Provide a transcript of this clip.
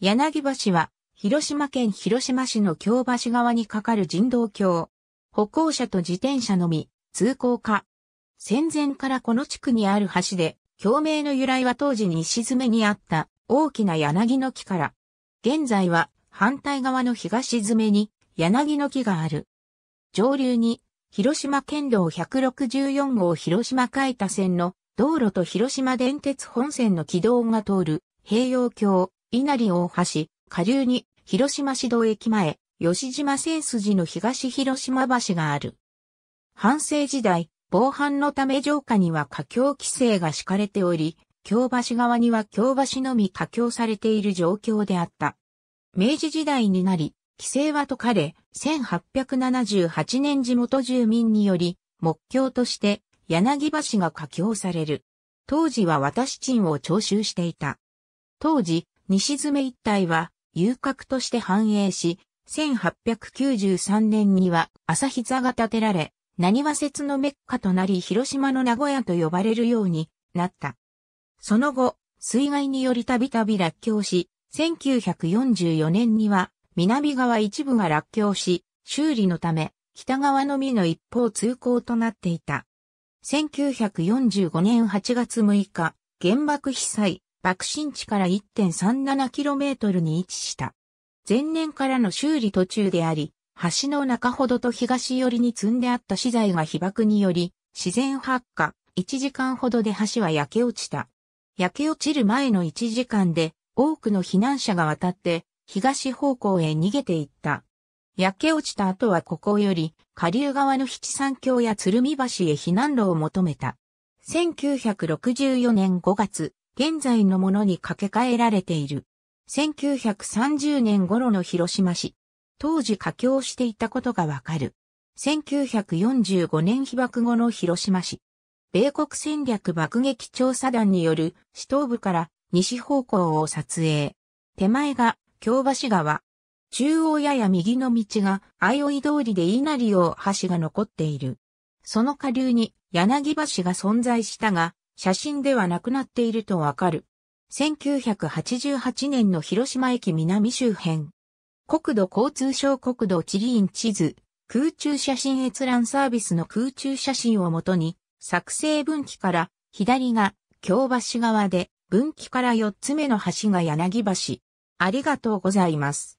柳橋は、広島県広島市の京橋側に架かる人道橋。歩行者と自転車のみ、通行可。戦前からこの地区にある橋で、橋名の由来は当時西詰にあった大きな柳の木から。現在は反対側の東詰に柳の木がある。上流に広島県道164号広島海田線の道路と広島電鉄本線の軌道が通る平洋橋。稲荷大橋、下流に、広島市道駅前、吉島千筋の東広島橋がある。半世時代、防犯のため城下には架橋規制が敷かれており、京橋側には京橋のみ架橋されている状況であった。明治時代になり、規制は解かれ、1878年地元住民により、目標として柳橋が架橋される。当時は私賃を徴収していた。当時、西爪一帯は遊郭として繁栄し、1893年には朝膝が建てられ、何和説のメッカとなり広島の名古屋と呼ばれるようになった。その後、水害によりたびたび落橋し、1944年には南側一部が落橋し、修理のため北側のみの一方通行となっていた。1945年8月6日、原爆被災、爆心地から 1.37km に位置した。前年からの修理途中であり、橋の中ほどと東寄りに積んであった資材が被爆により、自然発火、1時間ほどで橋は焼け落ちた。焼け落ちる前の1時間で、多くの避難者が渡って、東方向へ逃げていった。焼け落ちた後はここより、下流側の七三橋や鶴見橋へ避難路を求めた。1964年5月、現在のものに掛け替えられている。1930年頃の広島市。当時佳境していたことがわかる。1945年被爆後の広島市。米国戦略爆撃調査団による市東部から西方向を撮影。手前が京橋川。中央やや右の道が相生通りで稲荷大橋が残っている。その下流に柳橋が存在したが、写真ではなくなっているとわかる。1988年の広島駅南周辺。国土交通省国土地理院地図、空中写真閲覧サービスの空中写真をもとに、作成分岐から左が京橋側で、分岐から四つ目の橋が柳橋。ありがとうございます。